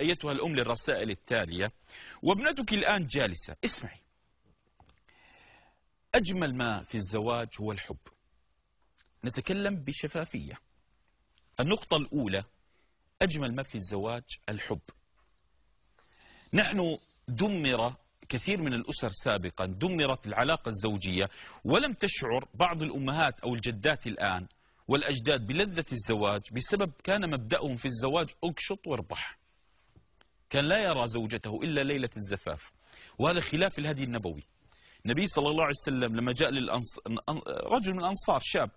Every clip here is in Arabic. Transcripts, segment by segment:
أيتها الأم للرسائل التالية وابنتك الآن جالسة اسمعي أجمل ما في الزواج هو الحب نتكلم بشفافية النقطة الأولى أجمل ما في الزواج الحب نحن دمر كثير من الأسر سابقا دمرت العلاقة الزوجية ولم تشعر بعض الأمهات أو الجدات الآن والأجداد بلذة الزواج بسبب كان مبدأهم في الزواج أقشط واربح كان لا يرى زوجته إلا ليلة الزفاف وهذا خلاف الهدي النبوي النبي صلى الله عليه وسلم لما جاء للأنص... رجل من الأنصار شاب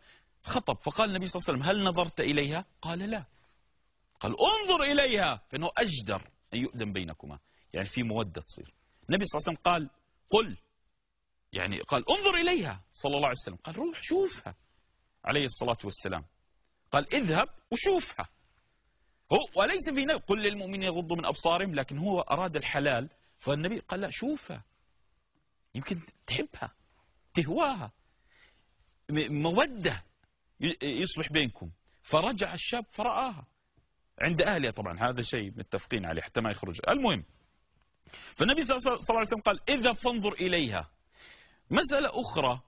خطب فقال النبي صلى الله عليه وسلم هل نظرت إليها؟ قال لا قال انظر إليها فإنه أجدر أن يؤذن بينكما يعني في مودة تصير النبي صلى الله عليه وسلم قال قل يعني قال انظر إليها صلى الله عليه وسلم قال روح شوفها عليه الصلاة والسلام قال اذهب وشوفها هو وليس في نفسه قل للمؤمنين يغضوا من أبصارهم لكن هو أراد الحلال فالنبي قال لا شوفها يمكن تحبها تهواها مودة يصبح بينكم فرجع الشاب فرآها عند أهلها طبعا هذا شيء متفقين عليه حتى ما يخرج المهم فالنبي صلى الله عليه وسلم قال اذا فانظر إليها مسألة أخرى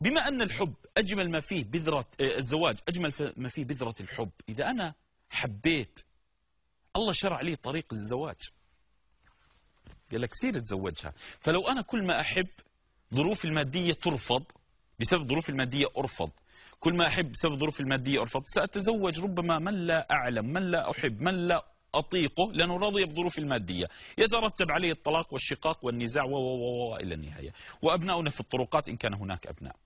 بما أن الحب أجمل ما فيه بذرة آه، الزواج أجمل ما فيه بذرة الحب إذا أنا حبيت الله شرع لي طريق الزواج قال لك سير تزوجها فلو أنا كل ما أحب ظروفي المادية ترفض بسبب ظروفي المادية أرفض كل ما أحب بسبب ظروفي المادية أرفض سأتزوج ربما من لا أعلم من لا أحب من لا أطيقه لأنه راضي بظروف المادية يترتب عليه الطلاق والشقاق والنزاع و و و إلى النهاية وأبناؤنا في الطرقات إن كان هناك أبناء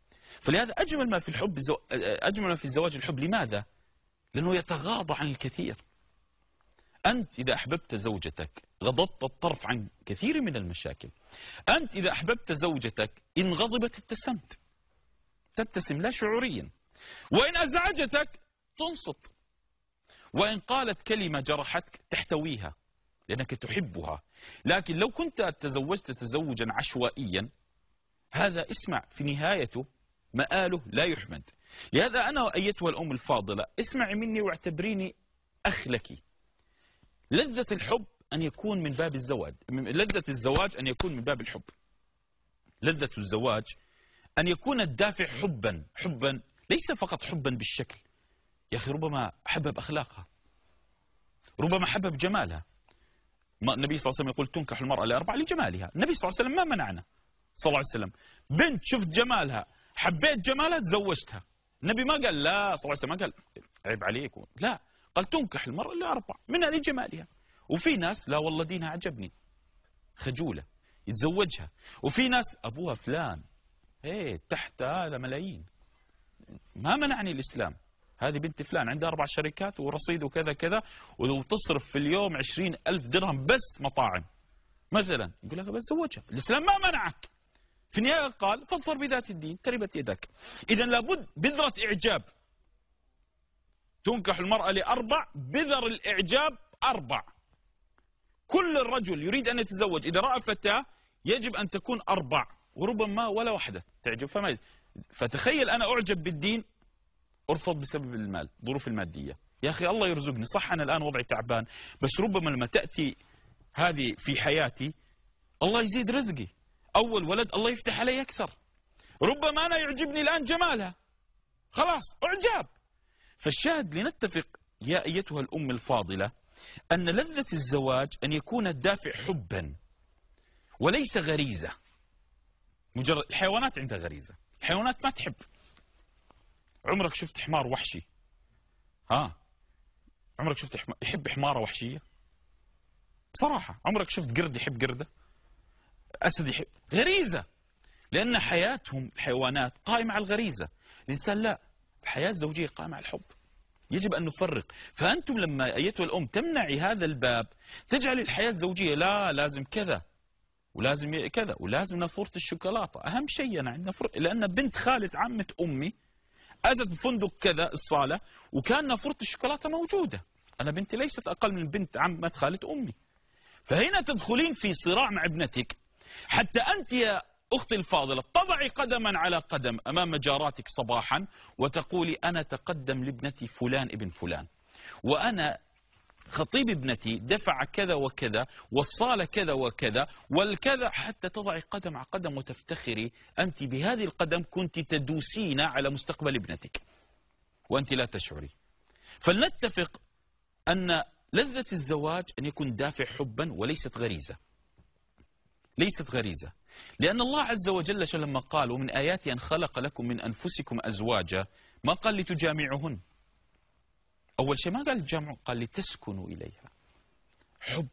فلهذا أجمل ما في الحب أجمل ما في الزواج الحب لماذا؟ لأنه يتغاضى عن الكثير أنت إذا أحببت زوجتك غضضت الطرف عن كثير من المشاكل أنت إذا أحببت زوجتك إن غضبت ابتسمت تبتسم لا شعوريا وإن أزعجتك تنصت وإن قالت كلمة جرحتك تحتويها لأنك تحبها لكن لو كنت تزوجت تزوجا عشوائيا هذا اسمع في نهايته مآله لا يحمد لهذا أنا أيتها الأم الفاضلة اسمعي مني واعتبريني أخ لك لذة الحب أن يكون من باب الزواج لذة الزواج أن يكون من باب الحب لذة الزواج أن يكون الدافع حبا حبا ليس فقط حبا بالشكل يا أخي ربما حبب أخلاقها ربما حبب جمالها النبي صلى الله عليه وسلم يقول تنكح المرأة لأربع لجمالها النبي صلى الله عليه وسلم ما منعنا صلى الله عليه وسلم بنت شفت جمالها حبيت جمالها تزوجتها النبي ما قال لا صلى الله عليه وسلم ما قال عيب عليك لا قال تنكح المرأة إلا أربع منها لجمالها وفي ناس لا والله دينها عجبني خجولة يتزوجها وفي ناس أبوها فلان ايه تحت هذا ملايين ما منعني الإسلام هذه بنت فلان عندها أربع شركات ورصيد وكذا كذا وتصرف في اليوم عشرين ألف درهم بس مطاعم مثلا يقول لك بتزوجها الإسلام ما منعك في النهاية قال فاظفر بذات الدين تربت يدك إذا لابد بذرة إعجاب تنكح المرأة لأربع بذر الإعجاب أربع كل الرجل يريد أن يتزوج إذا رأى فتاة يجب أن تكون أربع وربما ولا واحدة تعجب فما فتخيل أنا أعجب بالدين أرفض بسبب المال ظروف المادية يا أخي الله يرزقني صح أنا الآن وضعي تعبان بس ربما لما تأتي هذه في حياتي الله يزيد رزقي أول ولد الله يفتح علي أكثر ربما أنا يعجبني الآن جمالها خلاص إعجاب فالشاهد لنتفق يا أيتها الأم الفاضلة أن لذة الزواج أن يكون الدافع حبا وليس غريزة مجرد الحيوانات عندها غريزة الحيوانات ما تحب عمرك شفت حمار وحشي ها عمرك شفت يحب حمارة وحشية بصراحة عمرك شفت قرد يحب قرده أسد يحب غريزة لأن حياتهم الحيوانات قائمة على الغريزة الإنسان لا الحياة الزوجية قائمة على الحب يجب أن نفرق فأنتم لما أيتها الأم تمنعي هذا الباب تجعل الحياة الزوجية لا لازم كذا ولازم كذا ولازم نافورة الشوكولاتة أهم شيء أنا عندنا فرق لأن بنت خالة عمة أمي أتت بفندق كذا الصالة وكان نافورة الشوكولاتة موجودة أنا بنتي ليست أقل من بنت عمة خالة أمي فهنا تدخلين في صراع مع ابنتك حتى أنت يا أختي الفاضلة تضعي قدما على قدم أمام جاراتك صباحا وتقولي أنا تقدم لابنتي فلان ابن فلان وأنا خطيب ابنتي دفع كذا وكذا وصال كذا وكذا والكذا حتى تضعي قدم على قدم وتفتخري أنت بهذه القدم كنت تدوسين على مستقبل ابنتك وأنت لا تشعري فلنتفق أن لذة الزواج أن يكون دافع حبا وليست غريزة ليست غريزة لأن الله عز وجل لما قال ومن آياتي أن خلق لكم من أنفسكم أزواجا ما قال لتجامعهن أول شيء ما قال الجمع قال لتسكنوا إليها حب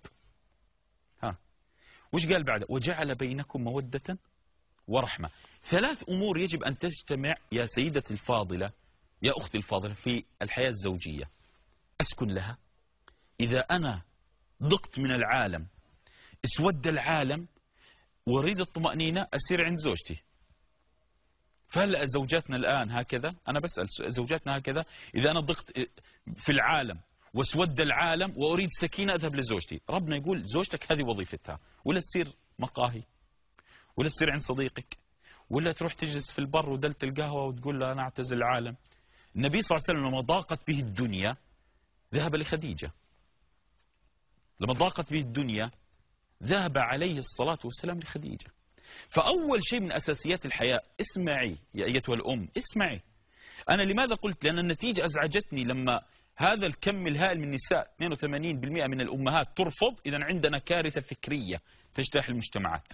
ها وش قال بعد وجعل بينكم مودة ورحمة ثلاث أمور يجب أن تجتمع يا سيدة الفاضلة يا أختي الفاضلة في الحياة الزوجية أسكن لها إذا أنا ضقت من العالم اسود العالم واريد الطمأنينة أسير عند زوجتي فهل زوجاتنا الآن هكذا أنا بسأل زوجاتنا هكذا إذا أنا ضقت في العالم واسود العالم وأريد سكينة أذهب لزوجتي ربنا يقول زوجتك هذه وظيفتها ولا تصير مقاهي ولا تصير عند صديقك ولا تروح تجلس في البر ودلة القهوة وتقول له أنا أعتزل العالم النبي صلى الله عليه وسلم لما ضاقت به الدنيا ذهب لخديجة لما ضاقت به الدنيا ذهب عليه الصلاة والسلام لخديجة فأول شيء من أساسيات الحياة اسمعي يا أيتها الأم اسمعي أنا لماذا قلت لأن النتيجة أزعجتني لما هذا الكم الهائل من النساء 82% من الأمهات ترفض إذا عندنا كارثة فكرية تجتاح المجتمعات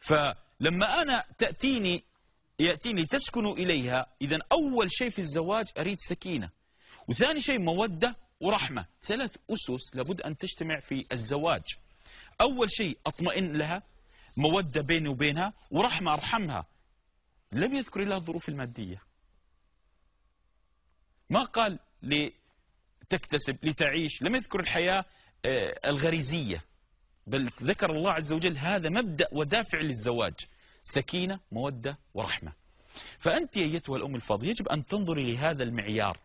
فلما أنا تأتيني يأتيني تسكن إليها إذا أول شيء في الزواج أريد سكينة وثاني شيء مودة ورحمة ثلاث أسس لابد أن تجتمع في الزواج أول شيء أطمئن لها مودة بيني وبينها ورحمة أرحمها لم يذكر لها الظروف المادية ما قال لتكتسب لتعيش لم يذكر الحياة آه، الغريزية بل ذكر الله عز وجل هذا مبدأ ودافع للزواج سكينة مودة ورحمة فأنت أيتها الأم الفاضلة يجب أن تنظري لهذا المعيار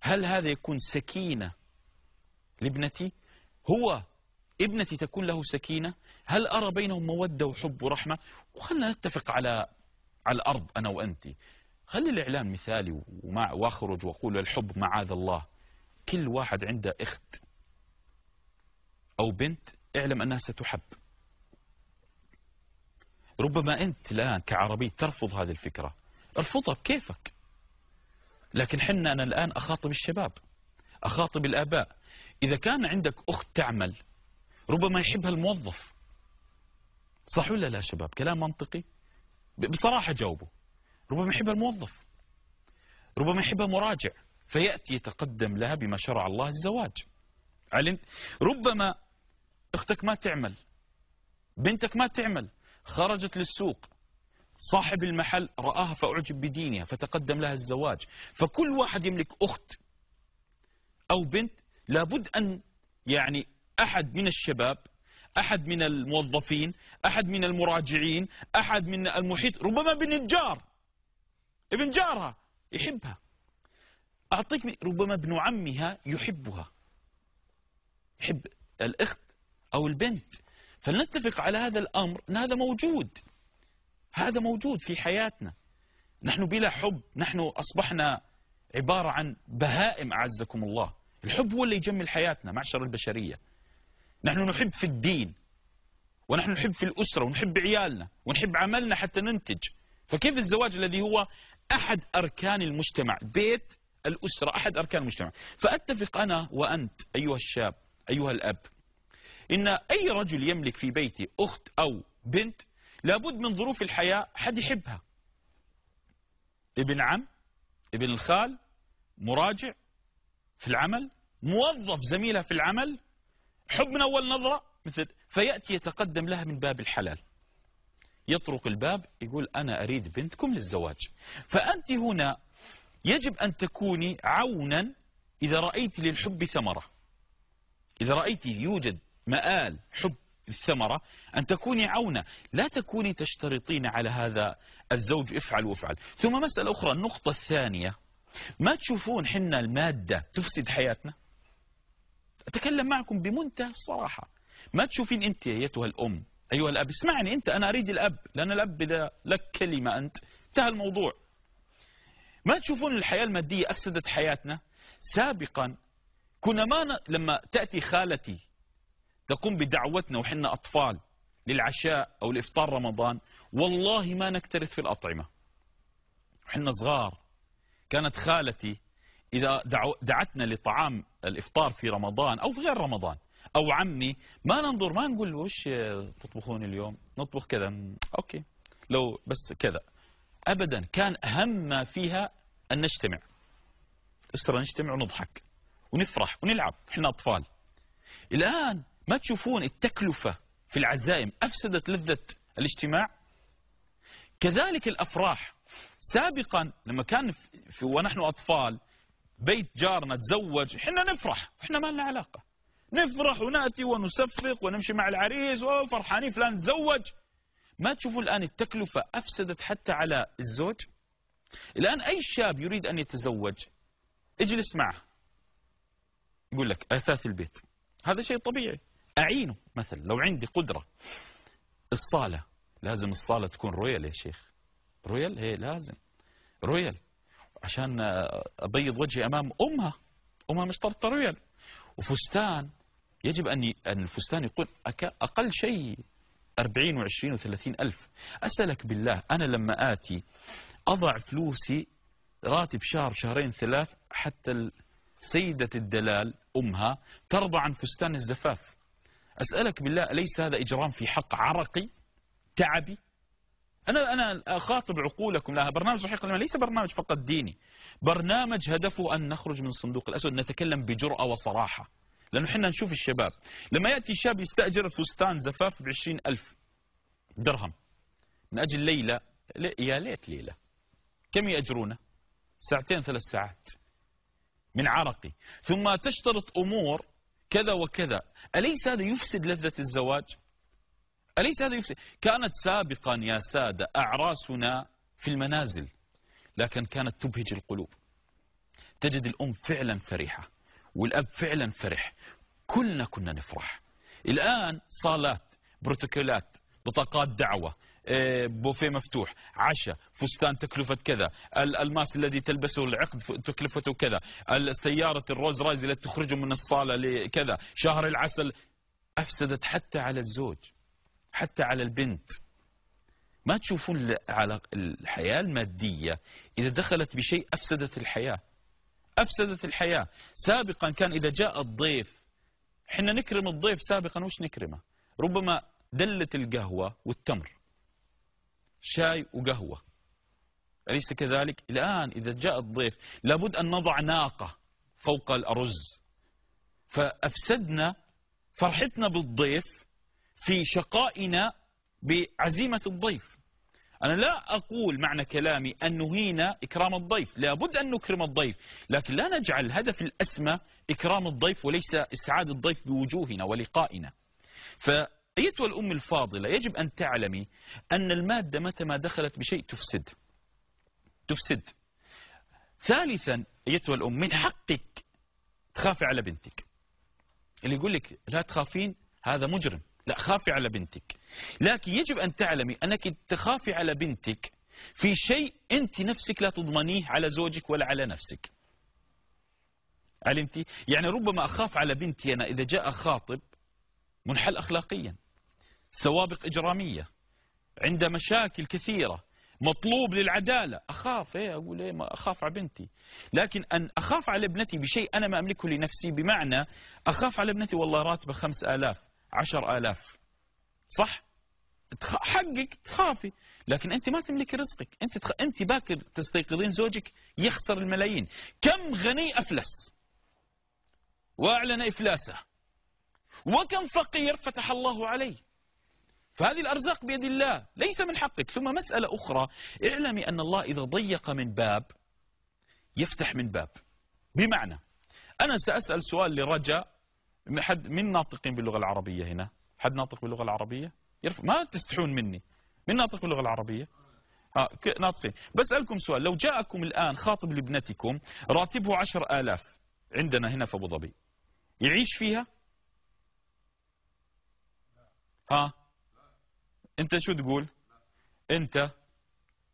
هل هذا يكون سكينة لابنتي هو ابنتي تكون له سكينة هل أرى بينهم مودة وحب ورحمة وخلنا نتفق على على الأرض أنا وأنت خلي الاعلام مثالي وما واخرج وأقول الحب معاذ الله كل واحد عنده إخت أو بنت اعلم أنها ستحب ربما أنت الآن كعربي ترفض هذه الفكرة ارفضها بكيفك لكن حنا أنا الآن أخاطب الشباب أخاطب الآباء إذا كان عندك أخت تعمل ربما يحبها الموظف صح ولا لا شباب كلام منطقي بصراحة جاوبه ربما يحبها الموظف ربما يحبها مراجع فيأتي يتقدم لها بما شرع الله الزواج علمت ربما اختك ما تعمل بنتك ما تعمل خرجت للسوق صاحب المحل رآها فأعجب بدينها فتقدم لها الزواج فكل واحد يملك أخت أو بنت لابد أن يعني أحد من الشباب أحد من الموظفين أحد من المراجعين أحد من المحيط ربما ابن الجار ابن جارها يحبها أعطيك ربما ابن عمها يحبها يحب الأخت أو البنت فلنتفق على هذا الأمر أن هذا موجود هذا موجود في حياتنا نحن بلا حب نحن أصبحنا عبارة عن بهائم أعزكم الله الحب هو اللي يجمل حياتنا معشر البشرية نحن نحب في الدين ونحن نحب في الأسرة ونحب عيالنا ونحب عملنا حتى ننتج فكيف الزواج الذي هو أحد أركان المجتمع بيت الأسرة أحد أركان المجتمع فأتفق أنا وأنت أيها الشاب أيها الأب إن أي رجل يملك في بيته أخت أو بنت لابد من ظروف الحياة حد يحبها ابن عم ابن الخال مراجع في العمل موظف زميلها في العمل حب من أول نظرة مثل فيأتي يتقدم لها من باب الحلال يطرق الباب يقول أنا أريد بنتكم للزواج فأنت هنا يجب أن تكوني عونا إذا رأيت للحب ثمرة إذا رأيت يوجد مآل حب الثمرة أن تكوني عونا لا تكوني تشترطين على هذا الزوج افعل وافعل ثم مسألة أخرى النقطة الثانية ما تشوفون حنا المادة تفسد حياتنا أتكلم معكم بمنتهى الصراحة ما تشوفين أنت أيتها الأم أيها الأب اسمعني أنت أنا أريد الأب لأن الأب اذا لك كلمة أنت انتهى الموضوع ما تشوفون الحياة المادية أفسدت حياتنا سابقا كنا ما لما تأتي خالتي تقوم بدعوتنا وحنا أطفال للعشاء أو لإفطار رمضان والله ما نكترث في الأطعمة وحنا صغار كانت خالتي إذا دعتنا لطعام الإفطار في رمضان أو في غير رمضان أو عمي ما ننظر ما نقول وش تطبخون اليوم نطبخ كذا أوكي لو بس كذا أبدا كان أهم ما فيها أن نجتمع أسرة نجتمع ونضحك ونفرح ونلعب إحنا أطفال الآن ما تشوفون التكلفة في العزائم أفسدت لذة الاجتماع كذلك الأفراح سابقا لما كان في ونحن أطفال بيت جارنا تزوج احنا نفرح احنا ما لنا علاقة نفرح ونأتي ونسفق ونمشي مع العريس وفرحانين فلان تزوج ما تشوفوا الآن التكلفة أفسدت حتى على الزوج الآن أي شاب يريد أن يتزوج اجلس معه يقول لك أثاث البيت هذا شيء طبيعي أعينه مثلا لو عندي قدرة الصالة لازم الصالة تكون رويال يا شيخ رويال هي إيه، لازم رويال عشان ابيض وجهي امام امها امها مش طرطريل وفستان يجب ان ان الفستان يكون اقل شيء 40 و20 و30 الف اسالك بالله انا لما اتي اضع فلوسي راتب شهر شهرين ثلاث حتى سيدة الدلال امها ترضى عن فستان الزفاف اسالك بالله اليس هذا اجرام في حق عرقي تعبي أنا أنا أخاطب عقولكم لها برنامج رحيق المال ليس برنامج فقط ديني برنامج هدفه أن نخرج من الصندوق الأسود نتكلم بجرأة وصراحة لأنه حنا نشوف الشباب لما يأتي شاب يستأجر فستان زفاف ب ألف درهم من أجل ليلة يا ليت ليلة كم يأجرونه ساعتين ثلاث ساعات من عرقي ثم تشترط أمور كذا وكذا أليس هذا يفسد لذة الزواج أليس هذا يفسد كانت سابقا يا سادة أعراسنا في المنازل لكن كانت تبهج القلوب تجد الأم فعلا فرحة والأب فعلا فرح كلنا كنا نفرح الآن صالات بروتوكولات بطاقات دعوة إيه، بوفيه مفتوح عشاء فستان تكلفة كذا الألماس الذي تلبسه العقد تكلفته كذا السيارة الروز رايز التي تخرجه من الصالة لكذا شهر العسل أفسدت حتى على الزوج حتى على البنت ما تشوفون على الحياة المادية إذا دخلت بشيء أفسدت الحياة أفسدت الحياة سابقا كان إذا جاء الضيف حنا نكرم الضيف سابقا وش نكرمه ربما دلت القهوة والتمر شاي وقهوة أليس كذلك الآن إذا جاء الضيف لابد أن نضع ناقة فوق الأرز فأفسدنا فرحتنا بالضيف في شقائنا بعزيمة الضيف أنا لا أقول معنى كلامي أن نهينا إكرام الضيف لابد أن نكرم الضيف لكن لا نجعل الهدف الأسمى إكرام الضيف وليس إسعاد الضيف بوجوهنا ولقائنا فأيتها الأم الفاضلة يجب أن تعلمي أن المادة متى ما دخلت بشيء تفسد تفسد ثالثا أيتها الأم من حقك تخافي على بنتك اللي يقول لك لا تخافين هذا مجرم لا خافي على بنتك لكن يجب أن تعلمي أنك تخافي على بنتك في شيء أنت نفسك لا تضمنيه على زوجك ولا على نفسك علمتي؟ يعني ربما أخاف على بنتي أنا إذا جاء خاطب منحل أخلاقيا سوابق إجرامية عنده مشاكل كثيرة مطلوب للعدالة أخاف إيه أقول إيه ما أخاف على بنتي لكن أن أخاف على ابنتي بشيء أنا ما أملكه لنفسي بمعنى أخاف على ابنتي والله راتبه خمس آلاف عشر آلاف صح؟ حقك تخافي لكن أنت ما تملكي رزقك أنت تخ... أنت باكر تستيقظين زوجك يخسر الملايين كم غني أفلس وأعلن إفلاسه وكم فقير فتح الله عليه فهذه الأرزاق بيد الله ليس من حقك ثم مسألة أخرى اعلمي أن الله إذا ضيق من باب يفتح من باب بمعنى أنا سأسأل سؤال لرجاء حد من ناطقين باللغة العربية هنا حد ناطق باللغة العربية يرفع ما تستحون مني من ناطق باللغة العربية ها آه، ناطقين بسألكم سؤال لو جاءكم الآن خاطب لابنتكم راتبه عشر آلاف عندنا هنا في أبو ظبي يعيش فيها ها انت شو تقول انت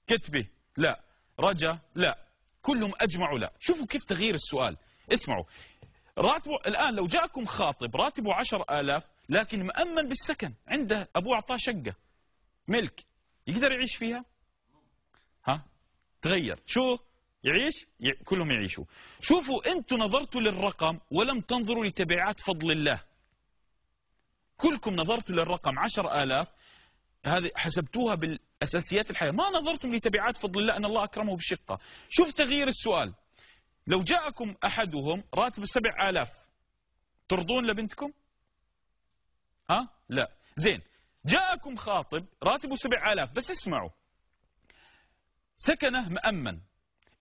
كتبه لا رجا لا كلهم أجمعوا لا شوفوا كيف تغيير السؤال اسمعوا راتبه الآن لو جاءكم خاطب راتبه عشر آلاف لكن مأمن بالسكن عنده أبوه أعطاه شقة ملك يقدر يعيش فيها ها تغير شو يعيش ي... كلهم يعيشوا شوفوا أنتم نظرتوا للرقم ولم تنظروا لتبعات فضل الله كلكم نظرتوا للرقم عشر آلاف هذه حسبتوها بالأساسيات الحياة ما نظرتم لتبعات فضل الله أن الله أكرمه بشقة شوف تغيير السؤال لو جاءكم أحدهم راتب سبع آلاف ترضون لبنتكم ها لا زين جاءكم خاطب راتبه سبع آلاف بس اسمعوا سكنه مأمن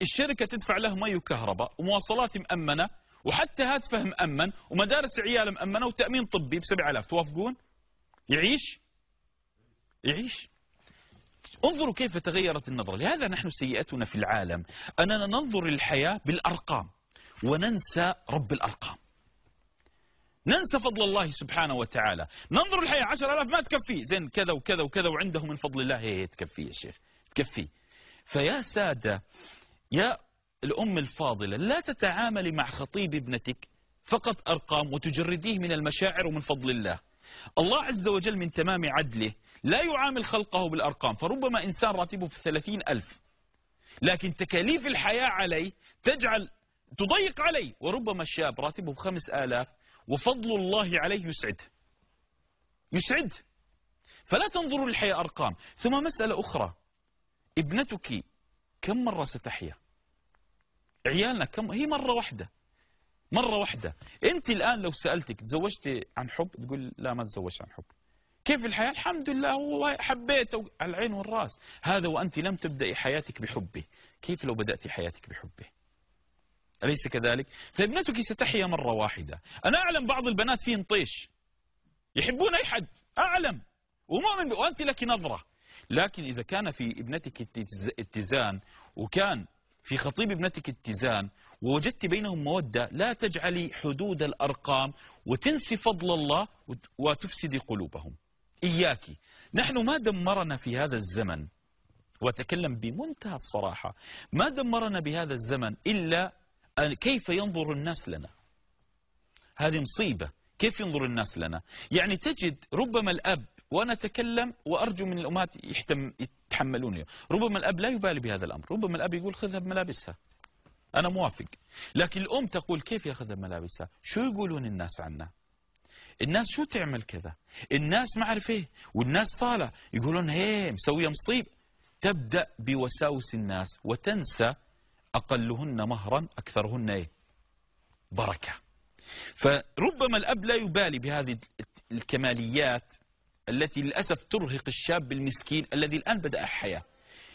الشركة تدفع له مي وكهرباء ومواصلات مأمنة وحتى هاتفه مأمن ومدارس عياله مأمنة وتأمين طبي بسبع آلاف توافقون يعيش يعيش انظروا كيف تغيرت النظرة لهذا نحن سيئتنا في العالم أننا ننظر للحياة بالأرقام وننسى رب الأرقام ننسى فضل الله سبحانه وتعالى ننظر الحياة عشر ألاف ما تكفي زين كذا وكذا وكذا وعنده من فضل الله هي تكفي يا شيخ تكفي فيا سادة يا الأم الفاضلة لا تتعاملي مع خطيب ابنتك فقط أرقام وتجرديه من المشاعر ومن فضل الله الله عز وجل من تمام عدله لا يعامل خلقه بالأرقام فربما إنسان راتبه في ثلاثين ألف لكن تكاليف الحياة عليه تجعل تضيق عليه وربما الشاب راتبه بخمس آلاف وفضل الله عليه يسعد يسعد فلا تنظروا للحياة أرقام ثم مسألة أخرى ابنتك كم مرة ستحيا عيالنا كم هي مرة واحدة مرة واحدة أنت الآن لو سألتك تزوجتي عن حب تقول لا ما تزوجت عن حب كيف الحياة الحمد لله والله حبيته على العين والرأس هذا وأنت لم تبدأي حياتك بحبه كيف لو بدأت حياتك بحبه أليس كذلك فابنتك ستحيا مرة واحدة أنا أعلم بعض البنات فيهم طيش يحبون أي حد أعلم ومؤمن وأنت لك نظرة لكن إذا كان في ابنتك اتزان وكان في خطيب ابنتك اتزان ووجدت بينهم مودة لا تجعلي حدود الأرقام وتنسي فضل الله وتفسد قلوبهم إياك نحن ما دمرنا في هذا الزمن وأتكلم بمنتهى الصراحة ما دمرنا بهذا الزمن إلا كيف ينظر الناس لنا هذه مصيبة كيف ينظر الناس لنا يعني تجد ربما الأب وأنا أتكلم وأرجو من الأمهات يتحملوني ربما الأب لا يبالي بهذا الأمر ربما الأب يقول خذها بملابسها أنا موافق لكن الأم تقول كيف ياخذ ملابسها شو يقولون الناس عنا الناس شو تعمل كذا الناس ما عرف ايه والناس صالة يقولون هي مسوية مصيب تبدأ بوساوس الناس وتنسى أقلهن مهرا أكثرهن ايه بركة فربما الأب لا يبالي بهذه الكماليات التي للأسف ترهق الشاب المسكين الذي الآن بدأ حياة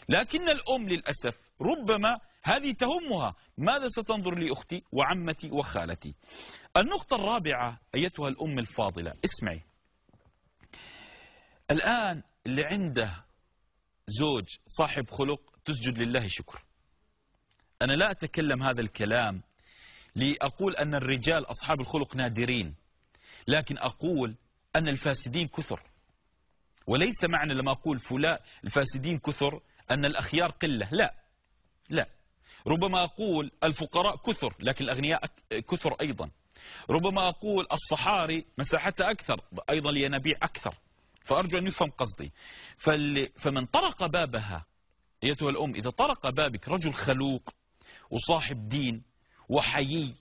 لكن الأم للأسف ربما هذه تهمها ماذا ستنظر لأختي وعمتي وخالتي النقطة الرابعة أيتها الأم الفاضلة اسمعي الآن اللي عنده زوج صاحب خلق تسجد لله شكر أنا لا أتكلم هذا الكلام لأقول أن الرجال أصحاب الخلق نادرين لكن أقول أن الفاسدين كثر وليس معنى لما أقول فلا الفاسدين كثر أن الأخيار قلة لا لا ربما أقول الفقراء كثر لكن الأغنياء كثر أيضا ربما أقول الصحاري مساحتها أكثر أيضا لينابيع أكثر فأرجو أن يفهم قصدي فمن طرق بابها أيتها الأم إذا طرق بابك رجل خلوق وصاحب دين وحيي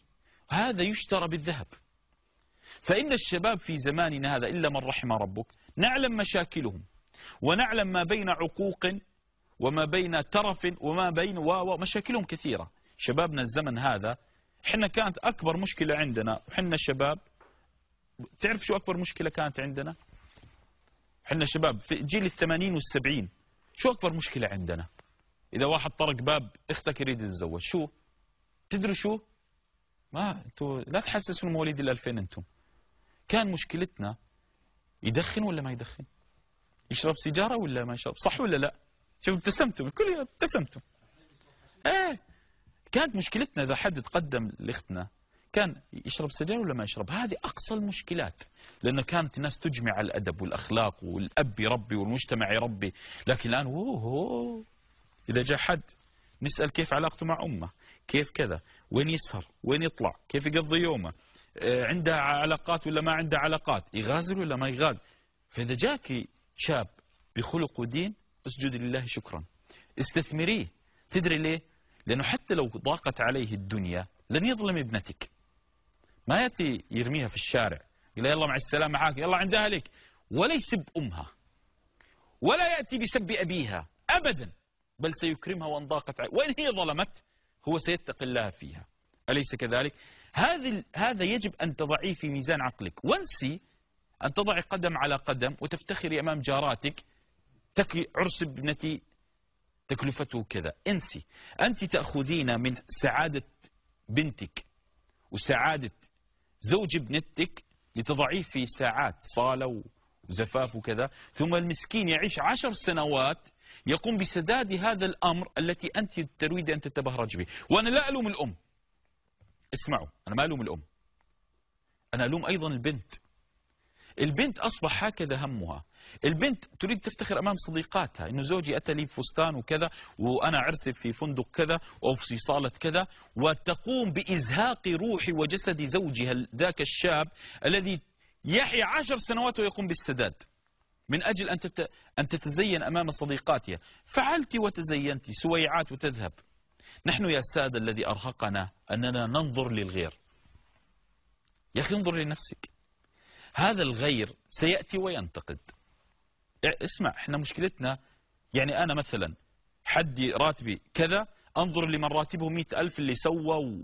هذا يشترى بالذهب فإن الشباب في زماننا هذا إلا من رحم ربك نعلم مشاكلهم ونعلم ما بين عقوق وما بين ترف وما بين مشاكلهم كثيرة شبابنا الزمن هذا حنا كانت أكبر مشكلة عندنا وحنا الشباب تعرف شو أكبر مشكلة كانت عندنا حنا شباب في جيل الثمانين والسبعين شو أكبر مشكلة عندنا إذا واحد طرق باب اختك يريد يتزوج شو تدري شو ما انتوا لا تحسسوا المواليد الألفين انتم كان مشكلتنا يدخن ولا ما يدخن يشرب سيجارة ولا ما يشرب صح ولا لا شوف ابتسمتم الكل ابتسمتم ايه كانت مشكلتنا اذا حد تقدم لاختنا كان يشرب سجاير ولا ما يشرب هذه أقصى المشكلات لأن كانت الناس تجمع على الأدب والأخلاق والأب يربي والمجتمع يربي لكن الآن أوه إذا جاء حد نسأل كيف علاقته مع أمه كيف كذا وين يسهر وين يطلع كيف يقضي يومه آه عندها علاقات ولا ما عندها علاقات يغازل ولا ما يغازل فإذا جاك شاب بخلق ودين اسجدي لله شكرا استثمريه تدري ليه لأنه حتى لو ضاقت عليه الدنيا لن يظلم ابنتك ما يأتي يرميها في الشارع يقول يلا مع السلامة معاك يلا عند أهلك ولا يسب أمها ولا يأتي بسب أبيها أبدا بل سيكرمها وإن ضاقت عليه وإن هي ظلمت هو سيتقي الله فيها أليس كذلك هذه هذا يجب أن تضعيه في ميزان عقلك وانسي أن تضعي قدم على قدم وتفتخري أمام جاراتك تك عرس ابنتي تكلفته كذا انسي أنت تأخذين من سعادة بنتك وسعادة زوج ابنتك لتضعيه في ساعات صالة وزفاف وكذا ثم المسكين يعيش عشر سنوات يقوم بسداد هذا الأمر التي أنت تريد أن تتبهرج به وأنا لا ألوم الأم اسمعوا أنا ما ألوم الأم أنا ألوم أيضا البنت البنت أصبح هكذا همها البنت تريد تفتخر امام صديقاتها انه زوجي اتى لي فستان وكذا وانا عرسي في فندق كذا او في صاله كذا وتقوم بازهاق روحي وجسد زوجها ذاك الشاب الذي يحيى عشر سنوات ويقوم بالسداد من أجل أن, أن تتزين أمام صديقاتها فعلت وتزينت سويعات وتذهب نحن يا سادة الذي أرهقنا أننا ننظر للغير يا أخي انظر لنفسك هذا الغير سيأتي وينتقد إيه، اسمع احنا مشكلتنا يعني أنا مثلا حدي راتبي كذا انظر لمن راتبه مئة ألف اللي سوى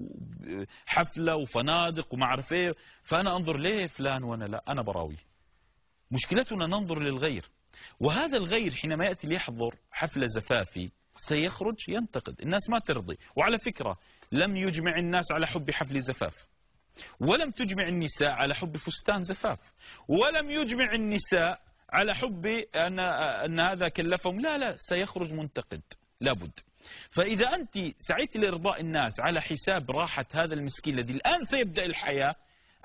حفلة وفنادق وما اعرف ايه فأنا أنظر ليه فلان وأنا لا أنا براوي مشكلتنا ننظر للغير وهذا الغير حينما يأتي ليحضر حفلة زفافي سيخرج ينتقد الناس ما ترضي وعلى فكرة لم يجمع الناس على حب حفل زفاف ولم تجمع النساء على حب فستان زفاف ولم يجمع النساء على حب أن, أن هذا كلفهم لا لا سيخرج منتقد لابد فإذا أنت سعيت لإرضاء الناس على حساب راحة هذا المسكين الذي الآن سيبدأ الحياة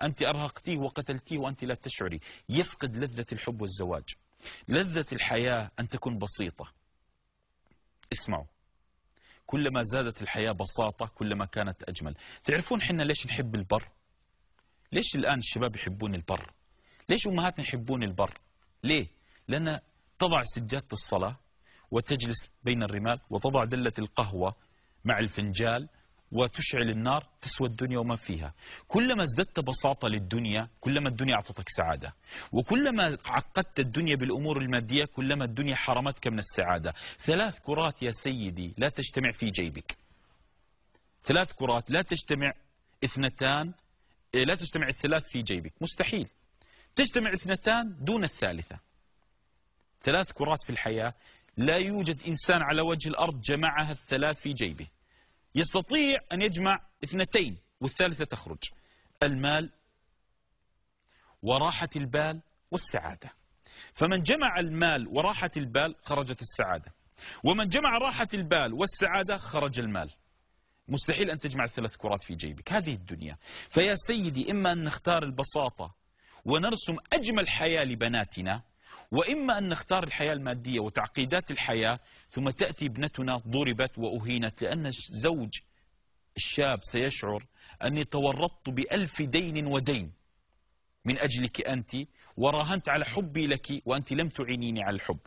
أنت أرهقتيه وقتلتيه وأنت لا تشعري يفقد لذة الحب والزواج لذة الحياة أن تكون بسيطة اسمعوا كلما زادت الحياة بساطة كلما كانت أجمل تعرفون حنا ليش نحب البر ليش الآن الشباب يحبون البر ليش أمهاتنا يحبون البر ليه؟ لأن تضع سجادة الصلاة وتجلس بين الرمال وتضع دلة القهوة مع الفنجال وتشعل النار تسوى الدنيا وما فيها كلما ازددت بساطة للدنيا كلما الدنيا أعطتك سعادة وكلما عقدت الدنيا بالأمور المادية كلما الدنيا حرمتك من السعادة ثلاث كرات يا سيدي لا تجتمع في جيبك ثلاث كرات لا تجتمع اثنتان لا تجتمع الثلاث في جيبك مستحيل تجتمع اثنتان دون الثالثة ثلاث كرات في الحياة لا يوجد إنسان على وجه الأرض جمعها الثلاث في جيبه يستطيع أن يجمع اثنتين والثالثة تخرج المال وراحة البال والسعادة فمن جمع المال وراحة البال خرجت السعادة ومن جمع راحة البال والسعادة خرج المال مستحيل أن تجمع الثلاث كرات في جيبك هذه الدنيا فيا سيدي إما أن نختار البساطة ونرسم أجمل حياة لبناتنا وإما أن نختار الحياة المادية وتعقيدات الحياة ثم تأتي ابنتنا ضربت وأهينت لأن الزوج الشاب سيشعر أني تورطت بألف دين ودين من أجلك أنت وراهنت على حبي لك وأنت لم تعينيني على الحب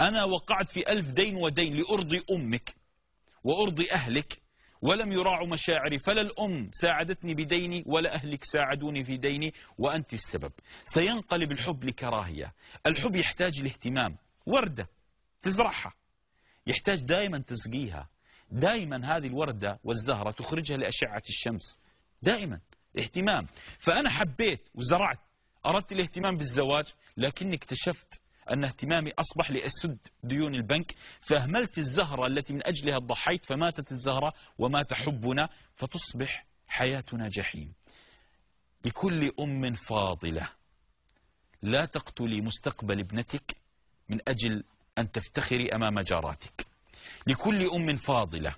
أنا وقعت في ألف دين ودين لأرضي أمك وأرضي أهلك ولم يراعوا مشاعري فلا الأم ساعدتني بديني ولا أهلك ساعدوني في ديني وأنت السبب سينقلب الحب لكراهية الحب يحتاج الاهتمام وردة تزرعها يحتاج دائما تسقيها دائما هذه الوردة والزهرة تخرجها لأشعة الشمس دائما اهتمام فأنا حبيت وزرعت أردت الاهتمام بالزواج لكني اكتشفت أن اهتمامي أصبح لأسد ديون البنك فأهملت الزهرة التي من أجلها ضحيت فماتت الزهرة ومات حبنا فتصبح حياتنا جحيم لكل أم فاضلة لا تقتلي مستقبل ابنتك من أجل أن تفتخري أمام جاراتك لكل أم فاضلة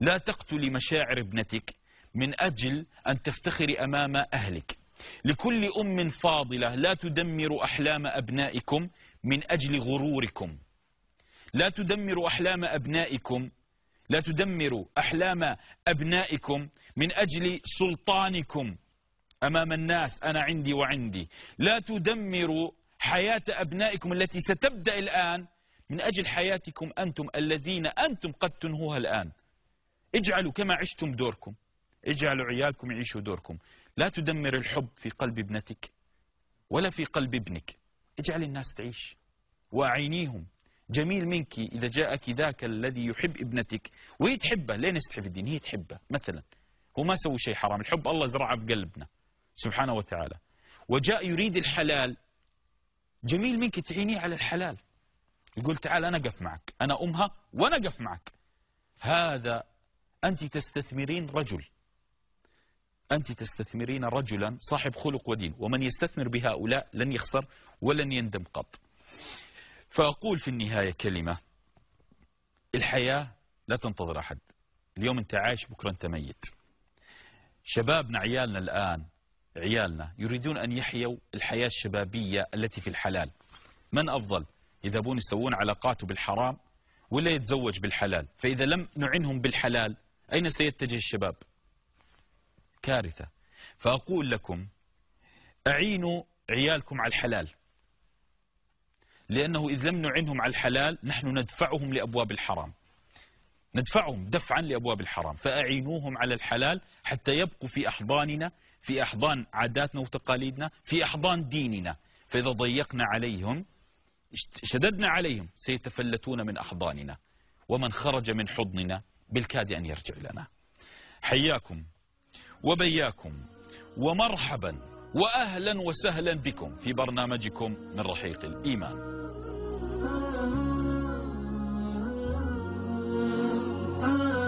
لا تقتلي مشاعر ابنتك من أجل أن تفتخري أمام أهلك لكل أم فاضلة لا تدمر أحلام أبنائكم من أجل غروركم لا تدمروا أحلام أبنائكم لا تدمروا أحلام أبنائكم من أجل سلطانكم أمام الناس أنا عندي وعندي لا تدمروا حياة أبنائكم التي ستبدأ الآن من أجل حياتكم أنتم الذين أنتم قد تنهوها الآن اجعلوا كما عشتم دوركم اجعلوا عيالكم يعيشوا دوركم لا تدمر الحب في قلب ابنتك ولا في قلب ابنك اجعل الناس تعيش وأعينيهم جميل منك إذا جاءك ذاك الذي يحب ابنتك وهي تحبه لين في الدين هي تحبه مثلا هو ما سوى شيء حرام الحب الله زرعه في قلبنا سبحانه وتعالى وجاء يريد الحلال جميل منك تعينيه على الحلال يقول تعال أنا أقف معك أنا أمها وأنا أقف معك هذا أنت تستثمرين رجل أنت تستثمرين رجلا صاحب خلق ودين ومن يستثمر بهؤلاء لن يخسر ولن يندم قط فأقول في النهاية كلمة الحياة لا تنتظر أحد اليوم أنت عايش بكرة أنت ميت شبابنا عيالنا الآن عيالنا يريدون أن يحيوا الحياة الشبابية التي في الحلال من أفضل يذهبون يسوون علاقاته بالحرام ولا يتزوج بالحلال فإذا لم نعنهم بالحلال أين سيتجه الشباب كارثة فأقول لكم أعينوا عيالكم على الحلال لأنه إذا لم نعنهم على الحلال نحن ندفعهم لأبواب الحرام ندفعهم دفعا لأبواب الحرام فأعينوهم على الحلال حتى يبقوا في أحضاننا في أحضان عاداتنا وتقاليدنا في أحضان ديننا فإذا ضيقنا عليهم شددنا عليهم سيتفلتون من أحضاننا ومن خرج من حضننا بالكاد أن يرجع لنا حياكم وبياكم ومرحبا وأهلا وسهلا بكم في برنامجكم من رحيق الإيمان آه.